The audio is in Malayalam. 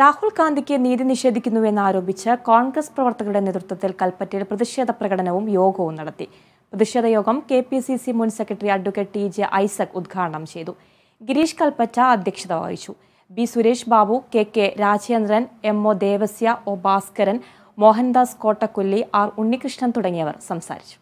രാഹുൽ ഗാന്ധിക്ക് നീതി നിഷേധിക്കുന്നുവെന്നാരോപിച്ച് കോൺഗ്രസ് പ്രവർത്തകരുടെ നേതൃത്വത്തിൽ കൽപ്പറ്റയിൽ പ്രതിഷേധ പ്രകടനവും യോഗവും നടത്തി പ്രതിഷേധ യോഗം കെ പി സി സി മുൻ സെക്രട്ടറി അഡ്വക്കേറ്റ് ടി ജെ ഐസക് ഉദ്ഘാടനം ചെയ്തു ഗിരീഷ് കൽപ്പറ്റ അധ്യക്ഷത വഹിച്ചു B Suresh Babu K K Rajendran M O Devasya O Bhaskaran Mohandas Kottakkulli R Unnikrishnan തുടങ്ങിയവർ സംസാരിച്ചു